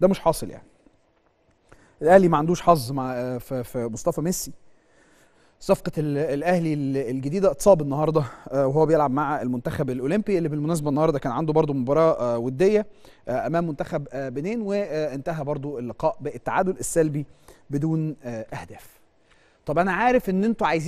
ده مش حاصل يعني الاهلي ما عندوش حظ مع في مصطفى ميسي صفقة الأهلي الجديدة اتصاب النهاردة آه، وهو بيلعب مع المنتخب الأولمبي اللي بالمناسبة النهاردة كان عنده برضه مباراة آه، ودية آه، أمام منتخب بنين وانتهى برضه اللقاء بالتعادل السلبي بدون أهداف. طب أنا عارف إن أنتوا عايزين